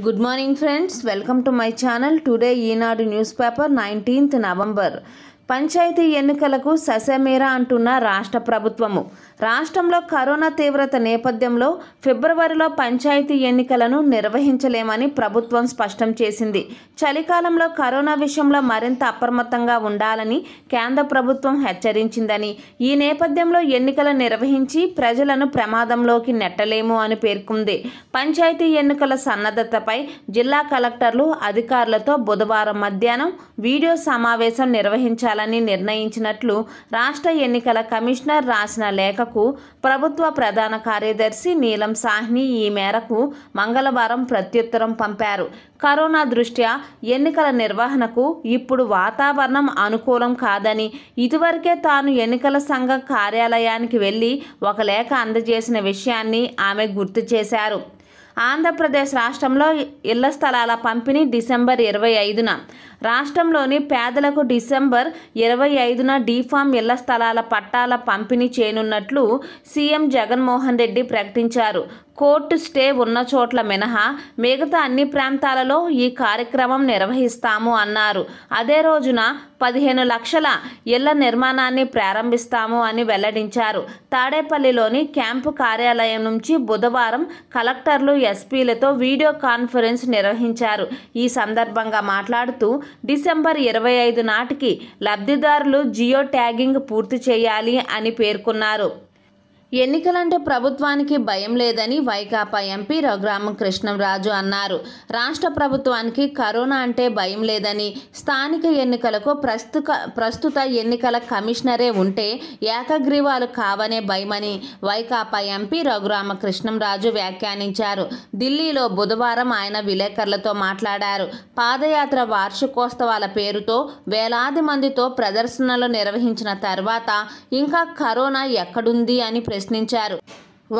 Good morning friends, welcome to my channel. Today Enadu newspaper 19th November. Panchayat ఎన్నికలకు ససమేర అంటున్న రాష్ట్ర ప్రభుత్వము రాష్ట్రంలో కరోనా తీవ్రత నేపథ్యంలో ఫిబ్రవరిలో పంచాయతీ ఎన్నికలను నిర్వహించలేమని ప్రభుత్వం స్పష్టం చేసింది చలికాలంలో కరోనా విషయంలో మరింత అప్రమత్తంగా ఉండాలని కేంద్ర ప్రభుత్వం హెచ్చరించిందని ఈ నేపథ్యంలో ఎన్నికలు నిర్వహించి ప్రజలను ప్రమాదంలోకి నెట్టలేము అని పేర్కొంది పంచాయతీ ఎన్నికల సన్నద్ధతపై జిల్లా కలెక్టర్లు అధికారులతో బుధవారం మధ్యాహ్నం వీడియో సమావేశం నిర్వహించారు నిర్వహించాలని నిర్ణయించినట్లు రాష్ట్ర ఎన్నికల కమిషనర్ రాసిన లేఖకు ప్రభుత్వ ప్రధాన కార్యదర్శి నీలం సాహ్ని ఈ మేరకు మంగళవారం ప్రత్యుత్తరం పంపారు కరోనా దృష్ట్యా ఎన్నికల నిర్వహణకు ఇప్పుడు వాతావరణం అనుకూలం కాదని ఇదివరకే తాను ఎన్నికల సంఘ కార్యాలయానికి వెళ్ళి ఒక లేఖ అందజేసిన విషయాన్ని ఆమె గుర్తు చేశారు ఆంధ్రప్రదేశ్ రాష్ట్రంలో ఇళ్ల స్థలాల పంపిణీ డిసెంబర్ ఇరవై ఐదున రాష్ట్రంలోని పేదలకు డిసెంబర్ ఇరవై ఐదున డిఫామ్ ఇళ్ల స్థలాల పట్టాల పంపిణీ చేయనున్నట్లు సీఎం జగన్మోహన్ రెడ్డి ప్రకటించారు కోర్టు స్టే ఉన్న చోట్ల మినహా మిగతా అన్ని ప్రాంతాలలో ఈ కార్యక్రమం నిర్వహిస్తాము అన్నారు అదే రోజున పదిహేను లక్షల ఇళ్ల నిర్మాణాన్ని ప్రారంభిస్తాము అని వెల్లడించారు తాడేపల్లిలోని క్యాంపు కార్యాలయం నుంచి బుధవారం కలెక్టర్లు ఎస్పీలతో వీడియో కాన్ఫరెన్స్ నిర్వహించారు ఈ సందర్భంగా మాట్లాడుతూ డిసెంబర్ ఇరవై ఐదు నాటికి లబ్ధిదారులు జియో ట్యాగింగ్ పూర్తి చేయాలి అని పేర్కొన్నారు ఎన్నికలంటే ప్రభుత్వానికి భయం లేదని వైకాపా ఎంపీ కృష్ణంరాజు అన్నారు రాష్ట్ర ప్రభుత్వానికి కరోనా అంటే భయం లేదని స్థానిక ఎన్నికలకు ప్రస్తుత ప్రస్తుత ఎన్నికల కమిషనరే ఉంటే ఏకగ్రీవాలు కావనే భయమని వైకాపా ఎంపీ కృష్ణంరాజు వ్యాఖ్యానించారు ఢిల్లీలో బుధవారం ఆయన విలేకరులతో మాట్లాడారు పాదయాత్ర వార్షికోత్సవాల పేరుతో వేలాది మందితో ప్రదర్శనలు నిర్వహించిన తర్వాత ఇంకా కరోనా ఎక్కడుంది అని ప్రశ్న ప్రశ్నించారు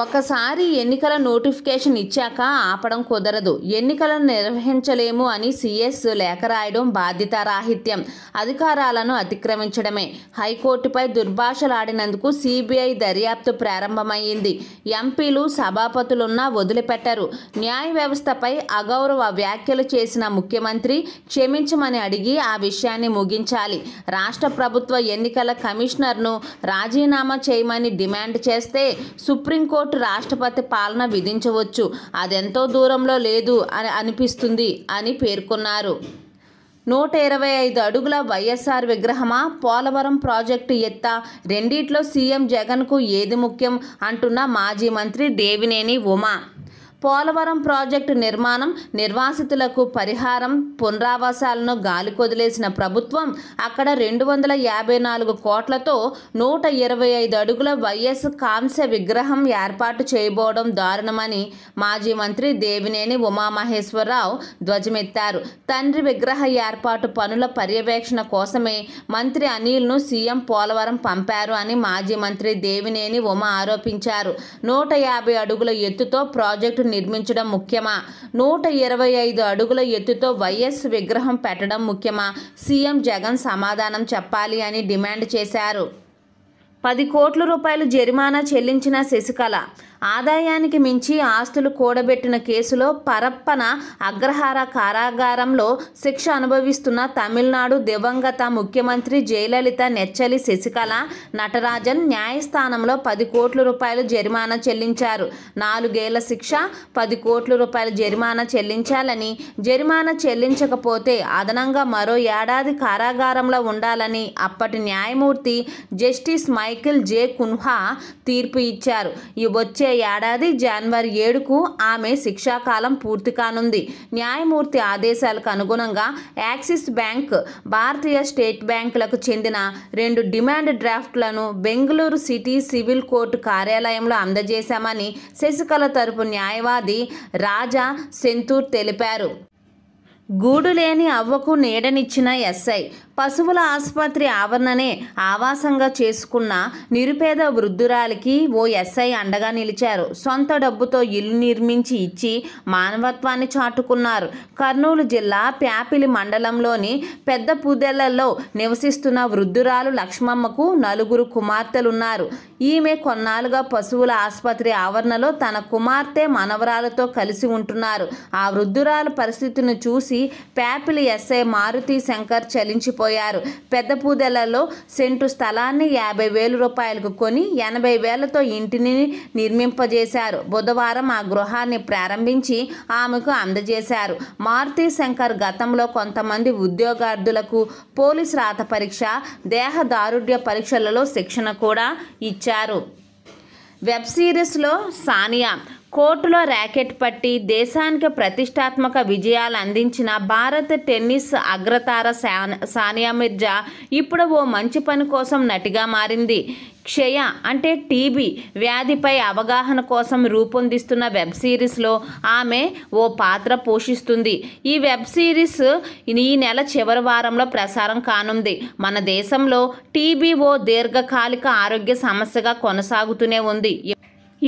ఒకసారి ఎన్నికల నోటిఫికేషన్ ఇచ్చాక ఆపడం కుదరదు ఎన్నికలను నిర్వహించలేము అని సీఎస్ లేఖ రాయడం బాధ్యతారాహిత్యం అధికారాలను అతిక్రమించడమే హైకోర్టుపై దుర్భాషలాడినందుకు సిబిఐ దర్యాప్తు ప్రారంభమైంది ఎంపీలు సభాపతులున్నా వదిలిపెట్టరు న్యాయ వ్యవస్థపై అగౌరవ వ్యాఖ్యలు చేసిన ముఖ్యమంత్రి క్షమించమని అడిగి ఆ విషయాన్ని ముగించాలి రాష్ట్ర ప్రభుత్వ ఎన్నికల కమిషనర్ను రాజీనామా చేయమని డిమాండ్ చేస్తే సుప్రీంకోర్టు కోర్టు రాష్ట్రపతి పాలన విధించవచ్చు అదెంతో దూరంలో లేదు అని అనిపిస్తుంది అని పేర్కొన్నారు నూట ఇరవై ఐదు అడుగుల వైఎస్ఆర్ విగ్రహమా పోలవరం ప్రాజెక్టు ఎత్త రెండిట్లో సీఎం జగన్కు ఏది ముఖ్యం అంటున్న మాజీ మంత్రి దేవినేని ఉమా పోలవరం ప్రాజెక్టు నిర్మాణం నిర్వాసితులకు పరిహారం పునరావాసాలను గాలి కొదిలేసిన ప్రభుత్వం అక్కడ రెండు వందల యాభై నాలుగు కోట్లతో నూట ఇరవై ఐదు అడుగుల వైఎస్ కాంస్య విగ్రహం ఏర్పాటు చేయబోవడం దారుణమని మాజీ మంత్రి దేవినేని ఉమామహేశ్వరరావు ధ్వజమెత్తారు తండ్రి విగ్రహ ఏర్పాటు పనుల పర్యవేక్షణ కోసమే మంత్రి అనిల్ను సీఎం పోలవరం పంపారు అని మాజీ మంత్రి దేవినేని ఉమ ఆరోపించారు నూట యాభై అడుగుల ఎత్తుతో ప్రాజెక్టు నిర్మించడం ముఖ్యమా నూట ఇరవై ఐదు అడుగుల ఎత్తుతో వైఎస్ విగ్రహం పెట్టడం ముఖ్యమా సీఎం జగన్ సమాధానం చెప్పాలి అని డిమాండ్ చేశారు పది కోట్ల రూపాయలు జరిమానా చెల్లించిన శశికళ ఆదాయానికి మించి ఆస్తులు కూడబెట్టిన కేసులో పరప్పన అగ్రహార కారాగారంలో శిక్ష అనుభవిస్తున్న తమిళనాడు దివంగత ముఖ్యమంత్రి జయలలిత నెచ్చలి శశికళ నటరాజన్ న్యాయస్థానంలో పది కోట్ల రూపాయలు జరిమానా చెల్లించారు నాలుగేళ్ల శిక్ష పది కోట్ల రూపాయలు జరిమానా చెల్లించాలని జరిమానా చెల్లించకపోతే అదనంగా మరో ఏడాది కారాగారంలో ఉండాలని అప్పటి న్యాయమూర్తి జస్టిస్ మై మైకిల్ జే కున్హా తీర్పు ఇచ్చారు వచ్చే ఏడాది జనవరి ఏడుకు ఆమె శిక్షాకాలం పూర్తి కానుంది న్యాయమూర్తి ఆదేశాలకు అనుగుణంగా యాక్సిస్ బ్యాంక్ భారతీయ స్టేట్ బ్యాంకులకు చెందిన రెండు డిమాండ్ డ్రాఫ్ట్లను బెంగళూరు సిటీ సివిల్ కోర్టు కార్యాలయంలో అందజేశామని శశికళ తరపు న్యాయవాది రాజా సెంతూర్ తెలిపారు గూడు లేని అవ్వకు నీడనిచ్చిన ఎస్ఐ పశువుల ఆసుపత్రి ఆవరణనే ఆవాసంగా చేసుకున్న నిరుపేద వృద్ధురాలికి ఓ ఎస్ఐ అండగా నిలిచారు సొంత డబ్బుతో ఇల్లు నిర్మించి ఇచ్చి మానవత్వాన్ని చాటుకున్నారు కర్నూలు జిల్లా ప్యాపిలి మండలంలోని పెద్ద పూదెళ్లలో నివసిస్తున్న వృద్ధురాలు లక్ష్మమ్మకు నలుగురు కుమార్తెలున్నారు ఈమె కొన్నాళ్ళుగా పశువుల ఆసుపత్రి ఆవరణలో తన కుమార్తె మనవరాలతో కలిసి ఉంటున్నారు ఆ వృద్ధురాల పరిస్థితిని చూసి ప్యాపిలి ఎస్ఐ మారుతి శంకర్ చలించిపోయారు పోయారు పెద్ద పూదలలో సెంటు స్థలాన్ని యాభై వేల రూపాయలకు కొని ఎనభై వేలతో ఇంటిని నిర్మింపజేశారు బుధవారం ఆ గృహాన్ని ప్రారంభించి ఆమెకు అందజేశారు మారుతి శంకర్ గతంలో కొంతమంది ఉద్యోగార్థులకు పోలీస్ రాత పరీక్ష దేహ దారుఢ్య పరీక్షలలో శిక్షణ కూడా ఇచ్చారు వెబ్ సిరీస్లో సానియా కోర్టులో ర్యాకెట్ పట్టి దేశానికి ప్రతిష్టాత్మక విజయాలు అందించిన భారత టెన్నిస్ అగ్రతార సానియా మిర్జా ఇప్పుడు ఓ మంచి పని కోసం నటిగా మారింది క్షయ అంటే టీబీ వ్యాధిపై అవగాహన కోసం రూపొందిస్తున్న వెబ్ సిరీస్లో ఆమె ఓ పాత్ర పోషిస్తుంది ఈ వెబ్ సిరీస్ ఈ నెల చివరి వారంలో ప్రసారం కానుంది మన దేశంలో టీబీ ఓ దీర్ఘకాలిక ఆరోగ్య సమస్యగా కొనసాగుతూనే ఉంది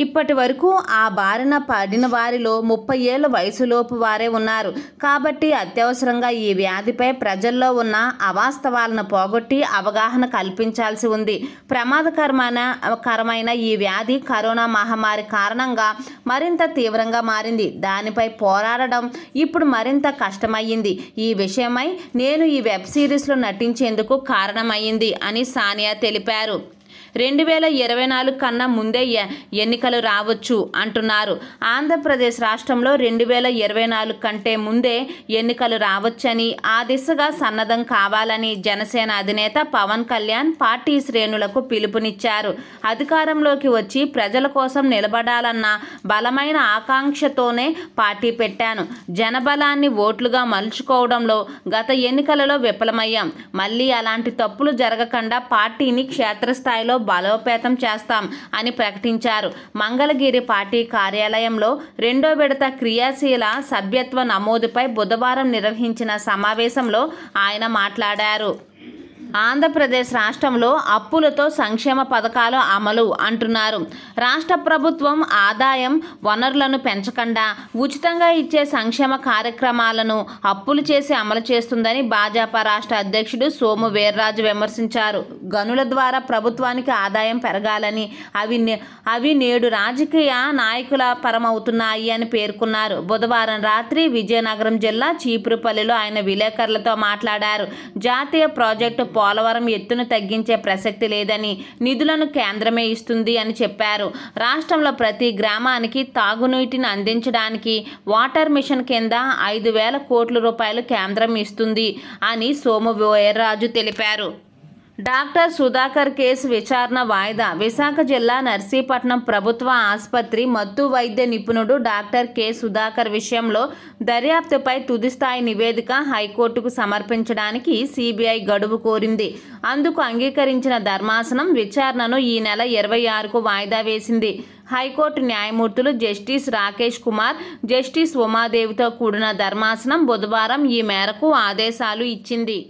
ఇప్పటి వరకు ఆ బారిన పడిన వారిలో ముప్పై ఏళ్ళ వయసులోపు వారే ఉన్నారు కాబట్టి అత్యవసరంగా ఈ వ్యాధిపై ప్రజల్లో ఉన్న అవాస్తవాలను పోగొట్టి అవగాహన కల్పించాల్సి ఉంది ప్రమాదకరమైన కరమైన ఈ వ్యాధి కరోనా మహమ్మారి కారణంగా మరింత తీవ్రంగా మారింది దానిపై పోరాడడం ఇప్పుడు మరింత కష్టమయ్యింది ఈ విషయమై నేను ఈ వెబ్ సిరీస్లో నటించేందుకు కారణమయ్యింది అని సానియా తెలిపారు రెండు వేల ఇరవై నాలుగు కన్నా ముందే ఎన్నికలు రావచ్చు అంటున్నారు ఆంధ్రప్రదేశ్ రాష్ట్రంలో రెండు వేల ఇరవై నాలుగు కంటే ముందే ఎన్నికలు రావచ్చని ఆ దిశగా సన్నద్ధం కావాలని జనసేన అధినేత పవన్ కళ్యాణ్ పార్టీ శ్రేణులకు పిలుపునిచ్చారు అధికారంలోకి వచ్చి ప్రజల కోసం నిలబడాలన్న బలమైన ఆకాంక్షతోనే పార్టీ పెట్టాను జనబలాన్ని ఓట్లుగా మలుచుకోవడంలో గత ఎన్నికలలో విఫలమయ్యాం మళ్ళీ అలాంటి తప్పులు జరగకుండా పార్టీని క్షేత్రస్థాయిలో బలోపేతం చేస్తాం అని ప్రకటించారు మంగళగిరి పార్టీ కార్యాలయంలో రెండో విడత క్రియాశీల సభ్యత్వ నమోదుపై బుధవారం నిర్వహించిన సమావేశంలో ఆయన మాట్లాడారు ఆంధ్రప్రదేశ్ రాష్ట్రంలో అప్పులతో సంక్షేమ పథకాలు అమలు అంటున్నారు రాష్ట్ర ప్రభుత్వం ఆదాయం వనరులను పెంచకుండా ఉచితంగా ఇచ్చే సంక్షేమ కార్యక్రమాలను అప్పులు చేసి అమలు చేస్తుందని భాజపా రాష్ట్ర అధ్యక్షుడు సోము వీర్రాజు విమర్శించారు గనుల ద్వారా ప్రభుత్వానికి ఆదాయం పెరగాలని అవి అవి నేడు రాజకీయ నాయకుల పరమవుతున్నాయి అని పేర్కొన్నారు బుధవారం రాత్రి విజయనగరం జిల్లా చీపురుపల్లిలో ఆయన విలేకరులతో మాట్లాడారు జాతీయ ప్రాజెక్టు పోలవరం ఎత్తును తగ్గించే ప్రసక్తి లేదని నిధులను కేంద్రమే ఇస్తుంది అని చెప్పారు రాష్ట్రంలో ప్రతి గ్రామానికి తాగునీటిని అందించడానికి వాటర్ మిషన్ కింద ఐదు వేల కోట్ల రూపాయలు కేంద్రం ఇస్తుంది అని సోము వీర్రాజు తెలిపారు డాక్టర్ సుధాకర్ కేసు విచారణ వాయిదా విశాఖ జిల్లా నర్సీపట్నం ప్రభుత్వ ఆసుపత్రి మత్తు వైద్య నిపుణుడు డాక్టర్ కె సుధాకర్ విషయంలో దర్యాప్తుపై తుదిస్థాయి నివేదిక హైకోర్టుకు సమర్పించడానికి సిబిఐ గడువు కోరింది అందుకు అంగీకరించిన ధర్మాసనం విచారణను ఈ నెల ఇరవై ఆరుకు వాయిదా వేసింది హైకోర్టు న్యాయమూర్తులు జస్టిస్ రాకేష్ కుమార్ జస్టిస్ ఉమాదేవితో కూడిన ధర్మాసనం బుధవారం ఈ మేరకు ఆదేశాలు ఇచ్చింది